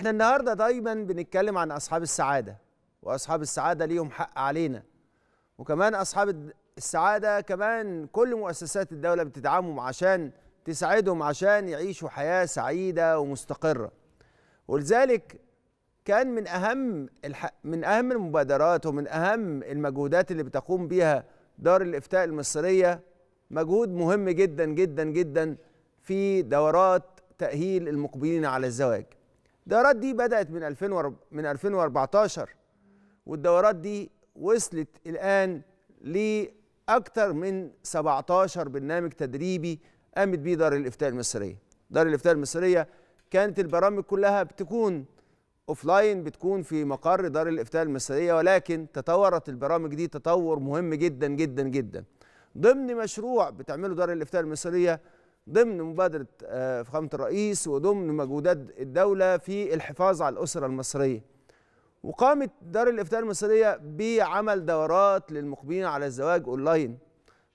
احنا النهارده دايما بنتكلم عن اصحاب السعاده واصحاب السعاده ليهم حق علينا وكمان اصحاب السعاده كمان كل مؤسسات الدوله بتدعمهم عشان تساعدهم عشان يعيشوا حياه سعيده ومستقره ولذلك كان من اهم الح... من اهم المبادرات ومن اهم المجهودات اللي بتقوم بها دار الافتاء المصريه مجهود مهم جدا جدا جدا في دورات تاهيل المقبلين على الزواج الدورات دي بدأت من 2000 من 2014 والدورات دي وصلت الآن لأكثر من 17 برنامج تدريبي قامت بيه دار الإفتاء المصرية. دار الإفتاء المصرية كانت البرامج كلها بتكون اوفلاين بتكون في مقر دار الإفتاء المصرية ولكن تطورت البرامج دي تطور مهم جدا جدا جدا. ضمن مشروع بتعمله دار الإفتاء المصرية ضمن مبادرة آه، فخامة الرئيس وضمن مجهودات الدولة في الحفاظ على الأسرة المصرية وقامت دار الإفتاء المصرية بعمل دورات للمقبلين على الزواج أونلاين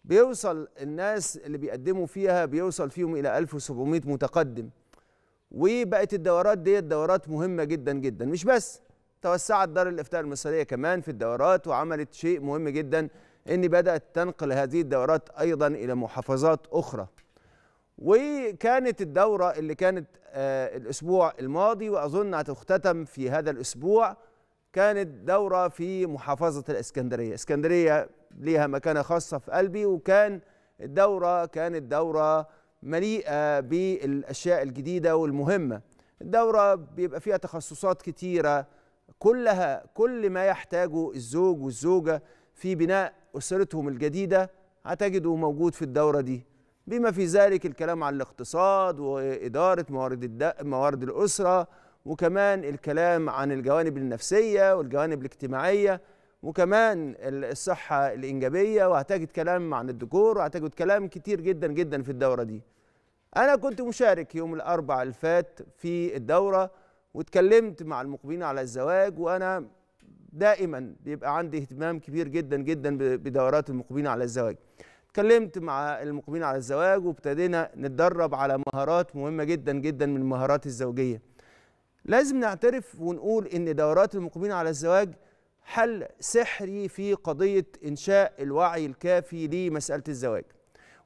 بيوصل الناس اللي بيقدموا فيها بيوصل فيهم إلى 1700 متقدم وبقت الدورات ديت دورات مهمة جدا جدا مش بس توسعت دار الإفتاء المصرية كمان في الدورات وعملت شيء مهم جدا إن بدأت تنقل هذه الدورات أيضا إلى محافظات أخرى وكانت الدورة اللي كانت آه، الأسبوع الماضي وأظن هتختتم في هذا الأسبوع كانت دورة في محافظة الإسكندرية اسكندرية ليها مكانة خاصة في قلبي وكان الدورة كانت دورة مليئة بالأشياء الجديدة والمهمة الدورة بيبقى فيها تخصصات كتيرة كلها كل ما يحتاجه الزوج والزوجة في بناء أسرتهم الجديدة هتجده موجود في الدورة دي بما في ذلك الكلام عن الاقتصاد وإدارة موارد موارد الأسرة وكمان الكلام عن الجوانب النفسية والجوانب الاجتماعية وكمان الصحة الإنجابية وهتجد كلام عن الدكور وهتجد كلام كتير جدا جدا في الدورة دي أنا كنت مشارك يوم الأربع الفات في الدورة واتكلمت مع المقبلين على الزواج وأنا دائما بيبقى عندي اهتمام كبير جدا جدا بدورات المقبلين على الزواج اتكلمت مع المقيمين على الزواج وابتدينا نتدرب على مهارات مهمه جدا جدا من المهارات الزوجيه لازم نعترف ونقول ان دورات المقيمين على الزواج حل سحري في قضيه انشاء الوعي الكافي لمساله الزواج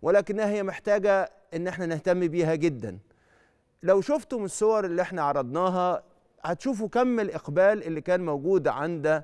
ولكنها هي محتاجه ان احنا نهتم بيها جدا لو شفتم الصور اللي احنا عرضناها هتشوفوا كم الاقبال اللي كان موجود عند آه،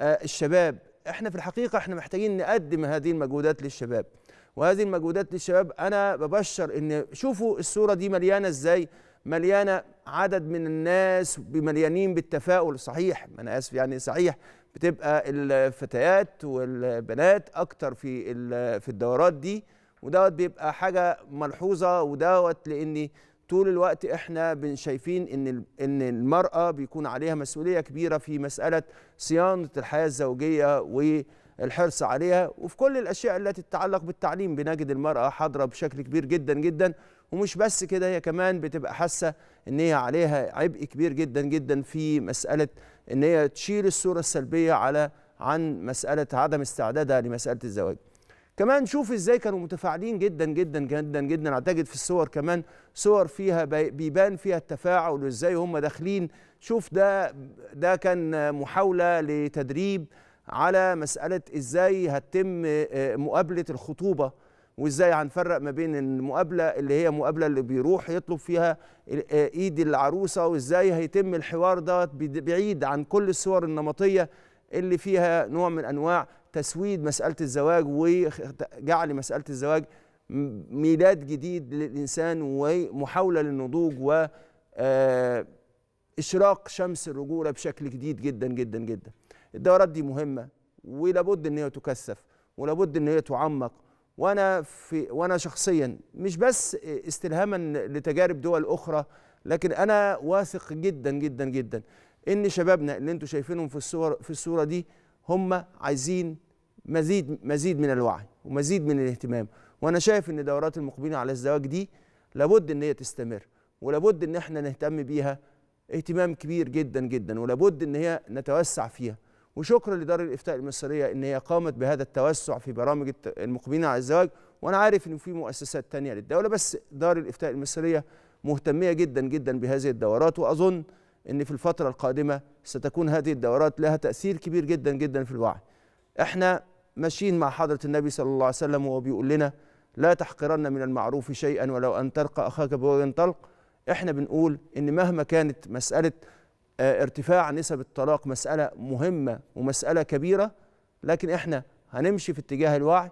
الشباب احنا في الحقيقه احنا محتاجين نقدم هذه المجهودات للشباب وهذه المجهودات للشباب انا ببشر ان شوفوا الصوره دي مليانه ازاي مليانه عدد من الناس مليانين بالتفاؤل صحيح انا اسف يعني صحيح بتبقى الفتيات والبنات اكتر في في الدورات دي ودوت بيبقى حاجه ملحوظه ودوت لان طول الوقت احنا شايفين ان ان المراه بيكون عليها مسؤوليه كبيره في مساله صيانه الحياه الزوجيه و الحرص عليها وفي كل الأشياء التي تتعلق بالتعليم بنجد المرأة حاضرة بشكل كبير جدا جدا ومش بس كده هي كمان بتبقى حاسة إن هي عليها عبء كبير جدا جدا في مسألة إن هي تشيل الصورة السلبية على عن مسألة عدم استعدادها لمسألة الزواج كمان شوف ازاي كانوا متفاعلين جدا جدا جدا جدا اعتقد في الصور كمان صور فيها بيبان فيها التفاعل وازاي هم داخلين شوف ده ده كان محاوله لتدريب على مساله ازاي هتتم آه، آه، مقابله الخطوبه وازاي هنفرق ما بين المقابله اللي هي مقابله اللي بيروح يطلب فيها آه، ايد العروسه وازاي هيتم الحوار دوت بعيد عن كل الصور النمطيه اللي فيها نوع من انواع تسويد مساله الزواج وجعل مساله الزواج ميلاد جديد للانسان ومحاوله للنضوج و اشراق شمس الرجوله بشكل جديد جدا جدا جدا الدورات دي مهمه ولابد ان هي تكثف ولابد ان هي تعمق وانا في وانا شخصيا مش بس استلهاما لتجارب دول اخرى لكن انا واثق جدا جدا جدا ان شبابنا اللي انتم شايفينهم في الصور في الصوره دي هم عايزين مزيد مزيد من الوعي ومزيد من الاهتمام وانا شايف ان دورات المقبلين على الزواج دي لابد ان هي تستمر ولابد ان احنا نهتم بيها اهتمام كبير جدا جدا ولابد ان هي نتوسع فيها وشكرا لدار الافتاء المصريه ان هي قامت بهذا التوسع في برامج المقبلين على الزواج وانا عارف ان في مؤسسات تانية للدوله بس دار الافتاء المصريه مهتميه جدا جدا بهذه الدورات واظن ان في الفتره القادمه ستكون هذه الدورات لها تاثير كبير جدا جدا في الوعي احنا ماشيين مع حضره النبي صلى الله عليه وسلم وهو بيقول لنا لا تحقرن من المعروف شيئا ولو ان ترقى اخاك بوجه طلق احنا بنقول ان مهما كانت مساله آه، ارتفاع نسب الطلاق مسألة مهمة ومسألة كبيرة لكن احنا هنمشي في اتجاه الوعي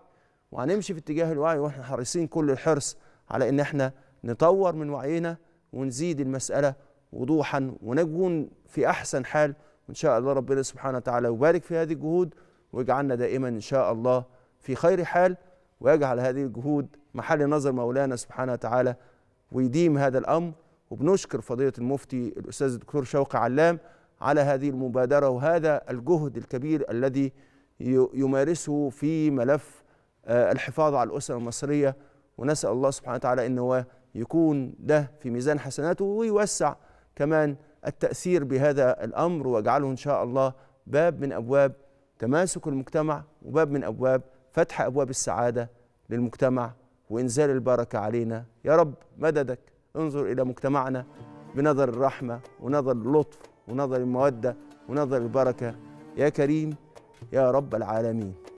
وهنمشي في اتجاه الوعي واحنا حريصين كل الحرص على ان احنا نطور من وعينا ونزيد المسألة وضوحا ونكون في أحسن حال وإن شاء الله ربنا سبحانه وتعالى يبارك في هذه الجهود ويجعلنا دائما إن شاء الله في خير حال ويجعل هذه الجهود محل نظر مولانا سبحانه وتعالى ويديم هذا الأمر وبنشكر فضيلة المفتي الأستاذ الدكتور شوقي علام على هذه المبادرة وهذا الجهد الكبير الذي يمارسه في ملف آه، الحفاظ على الأسرة المصرية ونسأل الله سبحانه وتعالى أن هو يكون ده في ميزان حسناته ويوسع كمان التأثير بهذا الأمر ويجعله إن شاء الله باب من أبواب تماسك المجتمع وباب من أبواب فتح أبواب السعادة للمجتمع وإنزال البركة علينا يا رب مددك انظر إلى مجتمعنا بنظر الرحمة ونظر اللطف ونظر المودة ونظر البركة يا كريم يا رب العالمين